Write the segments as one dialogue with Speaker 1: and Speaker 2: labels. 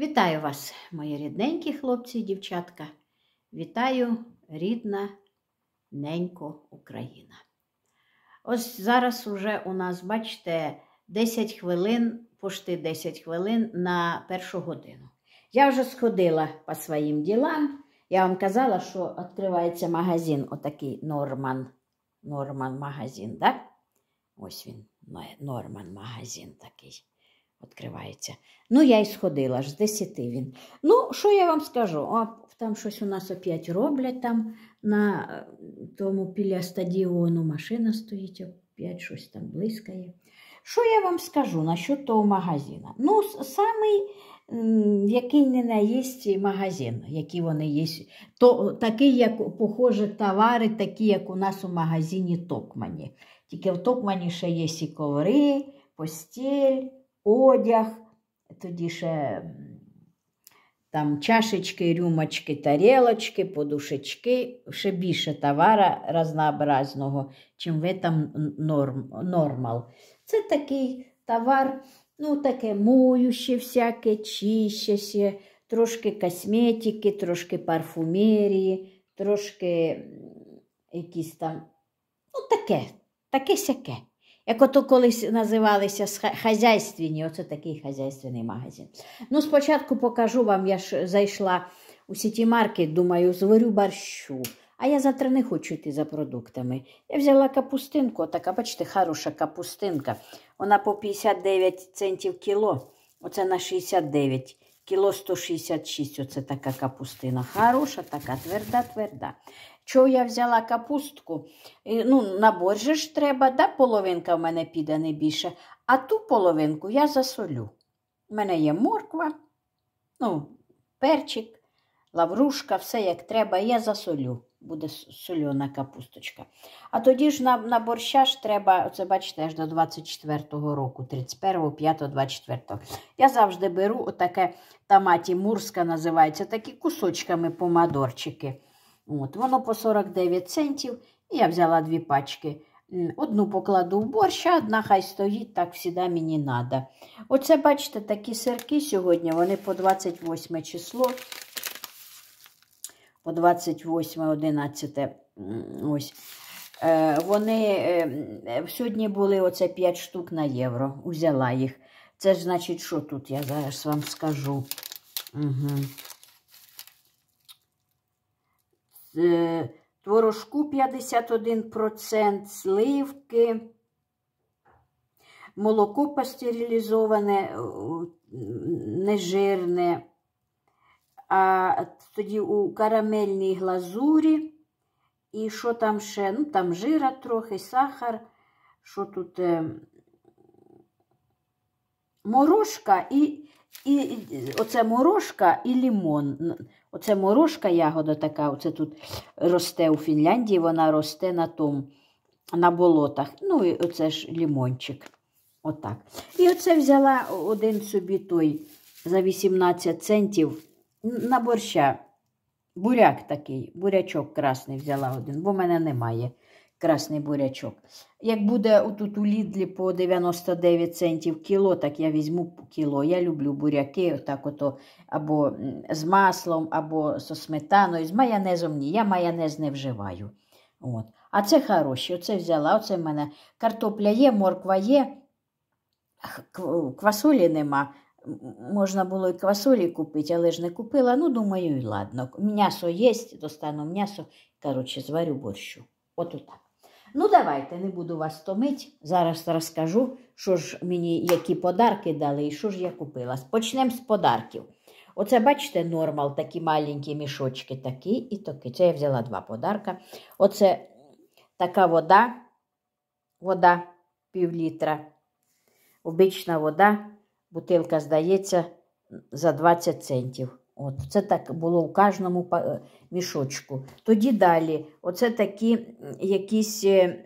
Speaker 1: Вітаю вас, мої рідненькі хлопці і дівчатка. Вітаю, рідна ненько Україна. Ось зараз уже у нас, бачите, 10 хвилин, пошти 10 хвилин на першу годину. Я вже сходила по своїм ділам. Я вам казала, що відкривається магазин, отакий Норман. Норман магазин, так? Ось він, Норман магазин такий відкривається. Ну, я й сходила аж з десяти він. Ну, що я вам скажу? О, Там щось у нас опять роблять там на е, тому біля стадіону машина стоїть, опять щось там блискає. Що я вам скажу насчет того магазина? Ну, самий, який не наїсть магазин, які вони є, то такий, як, похоже, товари, такі, як у нас у магазині Токмані. Тільки в Токмані ще є і коври, постіль одяг, тоді ще там чашечки, рюмочки, тарілочки, подушечки, ще більше товара разнообразного, чим ви там норм, нормал. Це такий товар, ну, таке моюще всяке, чищеще, трошки косметики, трошки парфумерії, трошки якісь там, ну таке, таке сяке. Як ото колись називалися хазяйственні, оце такий хазяйственний магазин. Ну, спочатку покажу вам, я ж зайшла у сіті маркет, думаю, зварю борщу. А я завтра не хочу йти за продуктами. Я взяла капустинку, така, бачите, хороша капустинка. Вона по 59 центів кіло. Оце на 69. Кіло 166, оце така капустина. Хороша, така тверда, тверда. Чого я взяла капустку? ну, На борже ж треба, да, половинка в мене піде не більше. А ту половинку я засолю. У мене є морква, ну, перчик, лаврушка, все як треба, я засолю. Буде сольона капусточка. А тоді ж на на борща ж треба, оце бачите, аж до 24-го року, 31-го, 5-го, 24-го. Я завжди беру отаке томаті мурська називається, такі кусочками помадорчики. От, Воно по 49 центів. І я взяла дві пачки. Одну покладу в борщ, а одна хай стоїть, так всіда мені треба. Оце, бачите, такі сирки сьогодні, вони по 28 число, по 28, 11. ось. Е, вони е, сьогодні були оце 5 штук на євро. Узяла їх. Це ж значить, що тут я зараз вам скажу. Угу. Е, творожку 51%, сливки, молоко пастерилізоване, е, нежирне. А тоді у карамельній глазурі. І що там ще? Ну, там жира трохи, сахар, що тут е... морошка і і оце морошка і лімон. Оце морошка ягода така, оце тут росте у Фінляндії, вона росте на том, на болотах. Ну, і оце ж лімончик. Отак. І оце взяла один собі той за 18 центів на борща. Буряк такий, бурячок красний взяла один, бо в мене немає красний бурячок. Як буде тут у лідлі по 99 центів кіло, так я візьму кіло. Я люблю буряки, отак ото, або з маслом, або зі сметаною, з майонезом ні. Я майонез не вживаю. От. А це хороші, оце взяла, оце в мене картопля є, морква є, квасолі нема. Можна було і квасолі купити, але ж не купила. Ну, думаю, і ладно. М'ясо є, достану м'ясо, коротше, зварю борщу. От так. Ну, давайте, не буду вас томити. Зараз розкажу, що ж мені які подарки дали і що ж я купила. Почнемо з подарків. Оце, бачите, нормал, такі маленькі мішочки, такі і такі. Це я взяла два подарка. Оце така вода, вода пів літра. Обична вода, бутилка, здається, за 20 центів. От, Це так було у кожному мішочку. Е, Тоді далі, оце такі якісь е,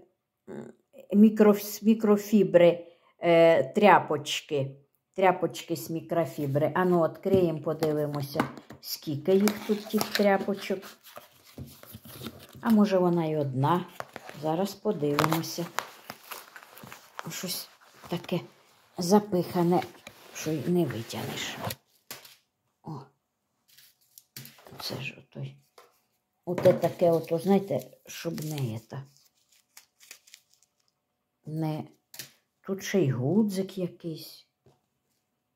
Speaker 1: мікро, мікрофібри, е, тряпочки. Тряпочки з мікрофібри. Ану, відкриємо, подивимося, скільки їх тут тих тряпочок. А може, вона й одна. Зараз подивимося. Щось таке запихане, що й не витягнеш. Оце ж отой. Оте таке, ото, знаєте, щоб не це. Не. Тут ще й гудзик якийсь.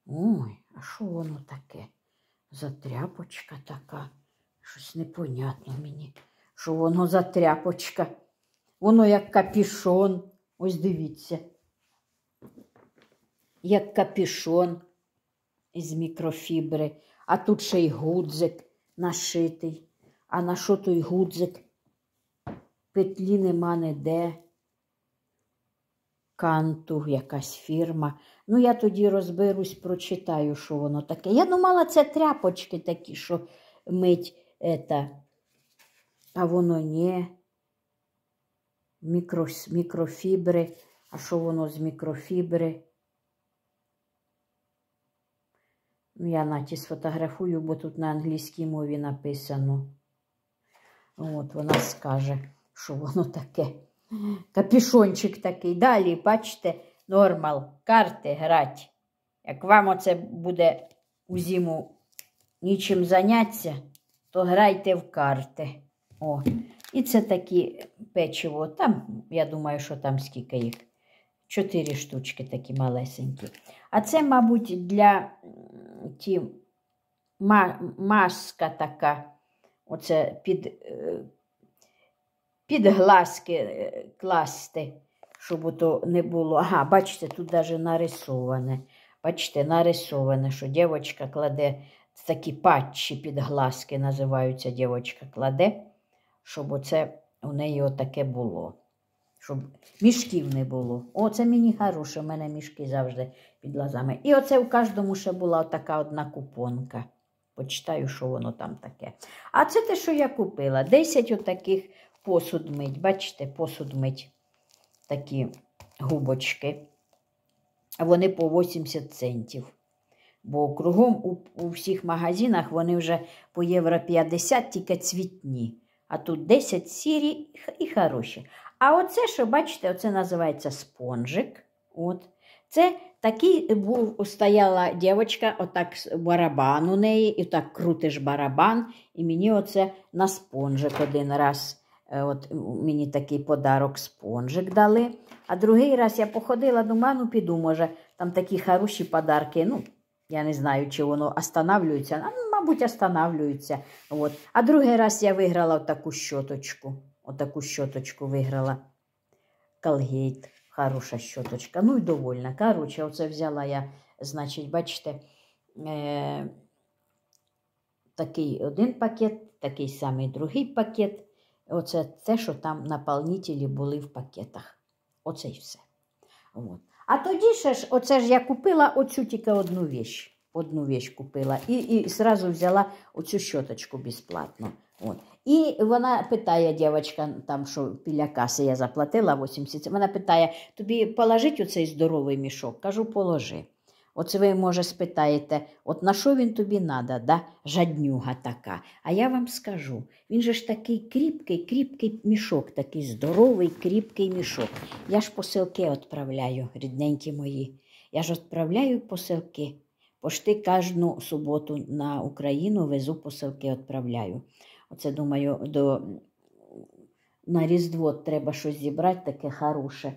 Speaker 1: Ой, а що воно таке? За тряпочка така. Щось непонятно мені. Що воно за тряпочка? Воно як капішон. Ось дивіться. Як капішон із мікрофібри, а тут ще й гудзик нашитий, а на що той гудзик? Петлі нема не де. Канту, якась фірма. Ну, я тоді розберусь, прочитаю, що воно таке. Я думала, це тряпочки такі, що мить, ета. а воно не. Мікро... мікрофібри, а що воно з мікрофібри? Ну, я натіс сфотографую, бо тут на англійській мові написано. От вона скаже, що воно таке. Капішончик такий. Далі, бачите, нормал, карти грать. Як вам оце буде у зиму нічим заняться, то грайте в карти. О, І це такі печиво. Там, я думаю, що там скільки їх. Чотири штучки такі малесенькі. А це, мабуть, для ті маска така, оце під е, під глазки е, класти, щоб ото не було. Ага, бачите, тут навіть нарисоване. Бачите, нарисоване, що дівчинка кладе такі патчі під глазки, називаються дівчинка кладе, щоб оце у неї отаке було щоб мішків не було. Оце мені хороше, у мене мішки завжди під лазами. І оце в кожному ще була така одна купонка. Почитаю, що воно там таке. А це те, що я купила. 10 отаких посуд мить. Бачите, посуд мить такі губочки. Вони по 80 центів. Бо кругом у, у всіх магазинах вони вже по євро 50, тільки цвітні. А тут 10 сірі і хороші. А оце, що бачите, оце називається спонжик. От. Це такий був, стояла дівчинка, отак барабан у неї, і так крутиш барабан. І мені оце на спонжик один раз. Е, от Мені такий подарок спонжик дали. А другий раз я походила, думаю, ну піду, може, там такі хороші подарки. ну, Я не знаю, чи воно останавлюється, ну, мабуть, останавлюється. От. А другий раз я виграла таку щоточку. Отаку щоточку виграла. Колгейт, хороша щоточка. Ну і довольна. Короче, оце взяла я, значить, бачите, е- такий один пакет, такий самий другий пакет. Оце те, що там наполнителі були в пакетах. Оце і все. От. А тоді ще ж, оце ж я купила оцю тільки одну віч. Одну віч купила і і зразу взяла оцю щоточку безплатно. От. І вона питає, дівчинка, там, що біля каси я заплатила 80, вона питає, тобі положить оцей здоровий мішок? Кажу, положи. Оце ви, може, спитаєте, от на що він тобі треба, да? жаднюга така. А я вам скажу, він же ж такий кріпкий, кріпкий мішок, такий здоровий, кріпкий мішок. Я ж посилки відправляю, рідненькі мої. Я ж відправляю посилки. Пошти кожну суботу на Україну везу посилки відправляю. Оце, думаю, до... на Різдво треба щось зібрати, таке хороше,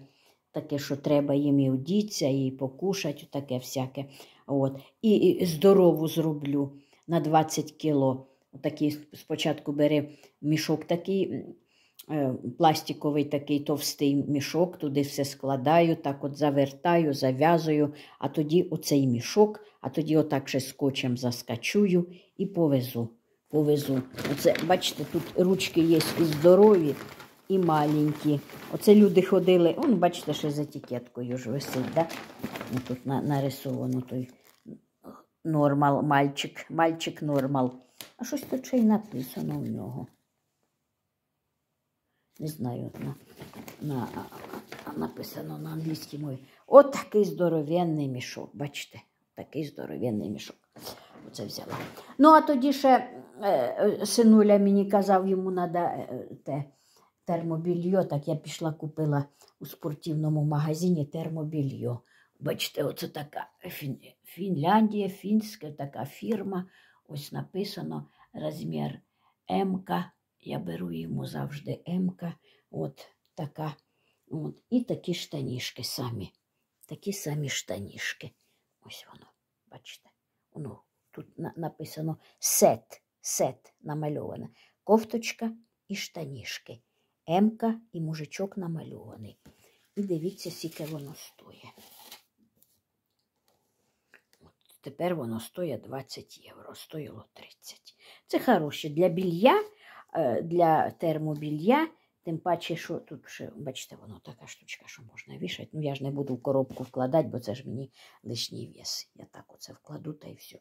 Speaker 1: таке, що треба їм і вдіться, і покушати, таке всяке. От. І, і здорову зроблю на 20 кіло. Такий спочатку бери мішок такий. Е, пластиковий такий товстий мішок, туди все складаю, так от завертаю, зав'язую, а тоді оцей мішок, а тоді отак ще скотчем заскачую і повезу повезу. Оце, бачите, тут ручки є і здорові, і маленькі. Оце люди ходили, он, бачите, ще з етикеткою ж висить. да? Ну, тут на, нарисовано той нормал, мальчик, мальчик нормал. А щось тут ще й написано в нього. Не знаю, на, на, написано на англійській мові. От такий здоровенний мішок, бачите, такий здоровенний мішок це взяла. Ну, а тоді ще е, синуля мені казав, йому треба те термобільйо. Так я пішла купила у спортивному магазині термобільйо. Бачите, оце така Фінляндія, фінська така фірма. Ось написано розмір МК. Я беру йому завжди МК. От така. От. І такі штанішки самі. Такі самі штанішки. Ось воно, бачите. Ну, тут на, написано сет, сет намальована, кофточка і штанішки. Емка і мужичок намальований. І дивіться, скільки воно стоє. От Тепер воно стоє 20 євро, стоїло 30. Це хороше для білья, е, для термобілья Тим паче, що тут ще, бачите, воно така штучка, що можна вішати. Ну, я ж не буду в коробку вкладати, бо це ж мені лишній вес. Я так оце вкладу та й все.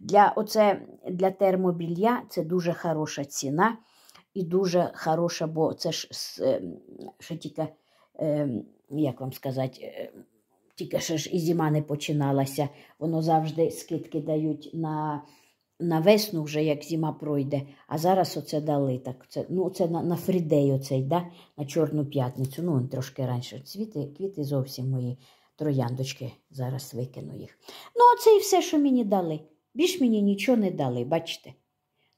Speaker 1: Для оце, для термобілья це дуже хороша ціна і дуже хороша, бо це ж ем, ще тільки, ем, як вам сказати, ем, тільки ще ж і зима не починалася. Воно завжди скидки дають на на весну вже як зима пройде, а зараз оце дали так. Це ну, це на на фрідей оцей, да? на Чорну п'ятницю. Ну, трошки раніше цвіти, квіти зовсім мої трояндочки. Зараз викину їх. Ну, оце і все, що мені дали. Більш мені нічого не дали, бачите?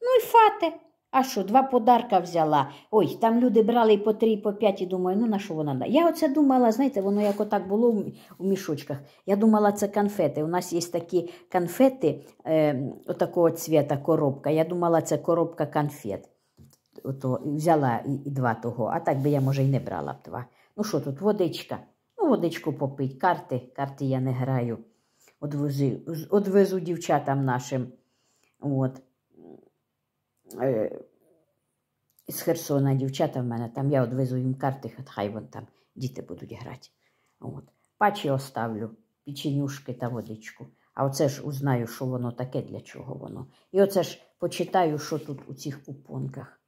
Speaker 1: Ну і фати. А що, два подарка взяла? Ой, там люди брали і по три, і по п'ять, і думаю, ну на що вона? Я оце думала, знаєте, воно як отак було у мішочках. Я думала, це конфети. У нас є такі конфети е, отакого цвіта, коробка. Я думала, це коробка конфет. Ото, Взяла і, і два того, а так би я, може, і не брала б два. Ну що тут, водичка? Ну, водичку попить, карти, карти я не граю, одвезу, одвезу дівчатам нашим. От. Е, з Херсона дівчата в мене там, я одвезу їм карти, хай вон там діти будуть грати. От. Пачі оставлю, печенюшки та водичку. А оце ж узнаю, що воно таке, для чого воно. І оце ж почитаю, що тут у цих купонках.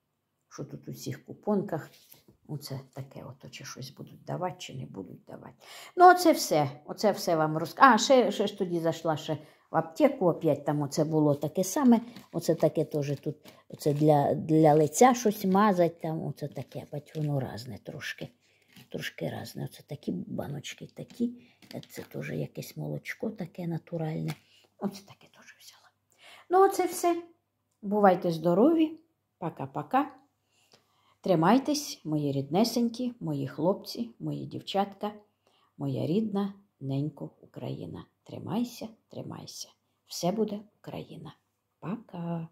Speaker 1: Що тут у цих купонках? Оце таке, ото чи щось будуть давати, чи не будуть давати. Ну, оце все. Оце все вам розказую. А, ще, ще ж тоді зайшла ще в аптеку опять там оце було таке саме. Оце таке теж тут оце для для лиця щось мазать, там оце таке, бать воно різне, трошки. Трошки разне. Оце такі баночки такі. Це теж якесь молочко таке натуральне. Оце таке теж взяла. Ну, оце все. Бувайте здорові. Пока-пока. Тримайтесь, мої ріднесенькі, мої хлопці, мої дівчатка, моя рідна ненько Україна. Тримайся, тримайся. Все буде Україна. Пока!